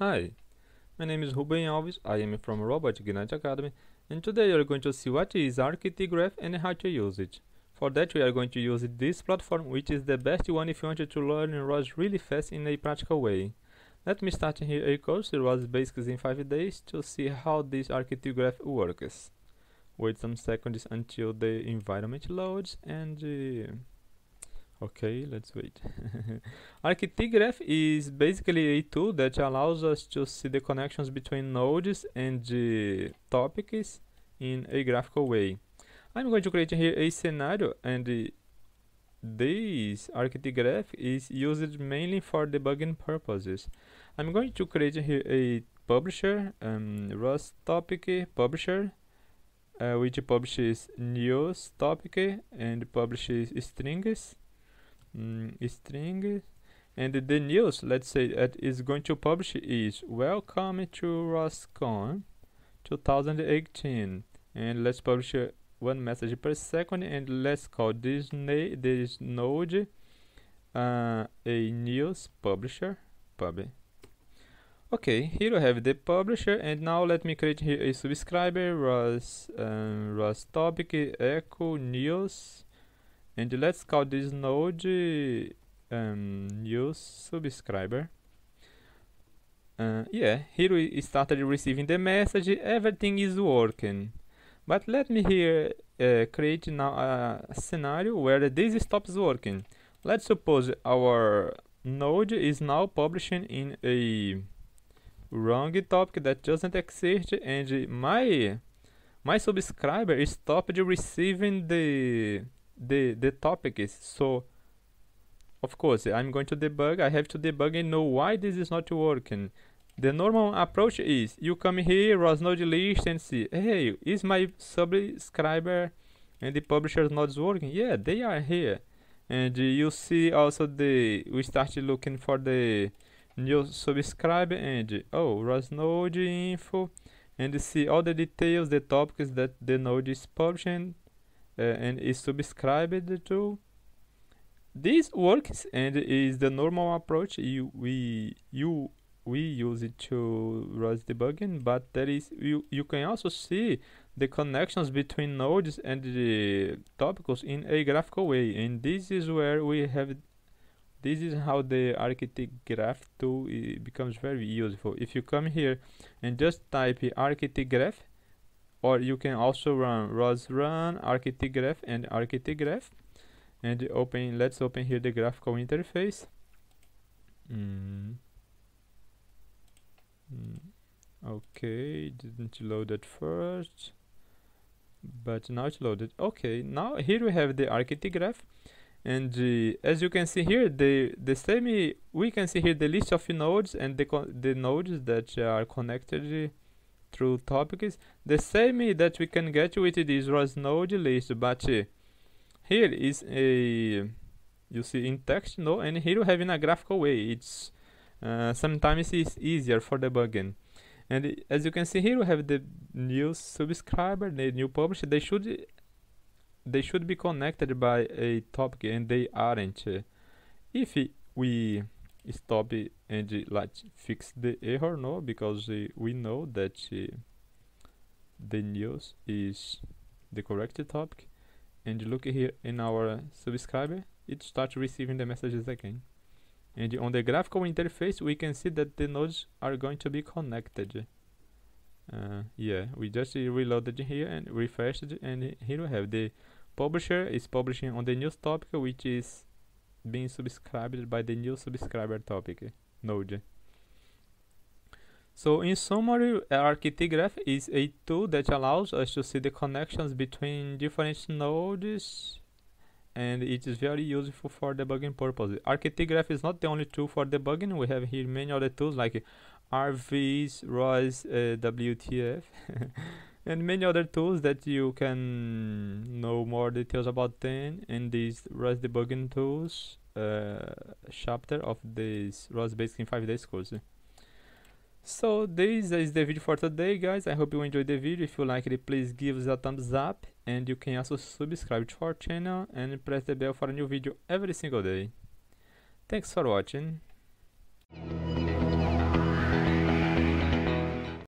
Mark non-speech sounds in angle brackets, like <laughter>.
Hi, my name is Ruben Alves, I am from Robot Ignite Academy and today you are going to see what is Architect Graph and how to use it. For that we are going to use this platform which is the best one if you want to learn ROS really fast in a practical way. Let me start here a course ROS Basics in 5 days to see how this Architect Graph works. Wait some seconds until the environment loads and... Uh, okay let's wait <laughs> arctigraph is basically a tool that allows us to see the connections between nodes and the topics in a graphical way i'm going to create here a scenario and this arctigraph is used mainly for debugging purposes i'm going to create here a publisher um, rust topic publisher uh, which publishes news topic and publishes strings mm, string and the news let's say that is going to publish is welcome to Roscon 2018 and let's publish uh, one message per second and let's call this this node uh, a news publisher pub okay here we have the publisher and now let me create here a subscriber was um, was topic echo news and let's call this node um, new subscriber. Uh, yeah, here we started receiving the message, everything is working. But let me here uh, create now a scenario where this stops working. Let's suppose our node is now publishing in a wrong topic that doesn't exist and my my subscriber stopped receiving the the the topic is so of course I'm going to debug I have to debug and know why this is not working the normal approach is you come here Rosnode list and see hey is my subscriber and the publisher not working yeah they are here and uh, you see also the we start looking for the new subscribe and oh Rosnode info and see all the details the topics that the node is publishing uh, and is subscribed to. This works and is the normal approach you, we you we use it to rush debugging, but there is you you can also see the connections between nodes and the topics in a graphical way, and this is where we have this is how the architect graph tool eh, becomes very useful. If you come here and just type architect graph, or you can also run ros run and architigraph and open let's open here the graphical interface mm. Mm. okay didn't load at first but now it's loaded okay now here we have the architigraph and uh, as you can see here the the same we can see here the list of nodes and the the nodes that are connected through topics, the same that we can get with this ResNode list, but uh, here is a, you see in text, no, and here you have in a graphical way, it's uh, sometimes it's easier for debugging. And as you can see here, we have the new subscriber, the new publisher, they should they should be connected by a topic and they aren't. If we stop and like fix the error no because uh, we know that uh, the news is the correct topic and look here in our subscriber it starts receiving the messages again and on the graphical interface we can see that the nodes are going to be connected uh, yeah we just reloaded here and refreshed and here we have the publisher is publishing on the news topic which is being subscribed by the new subscriber topic, Node. So in summary, Architigraph is a tool that allows us to see the connections between different nodes and it is very useful for debugging purposes. Architigraph is not the only tool for debugging. We have here many other tools like RVs, ROS, uh, WTF. <laughs> and many other tools that you can know more details about them in this Rust debugging tools uh, chapter of this Rust Basic in 5 days course. So this is the video for today guys, I hope you enjoyed the video, if you liked it please give us a thumbs up and you can also subscribe to our channel and press the bell for a new video every single day. Thanks for watching.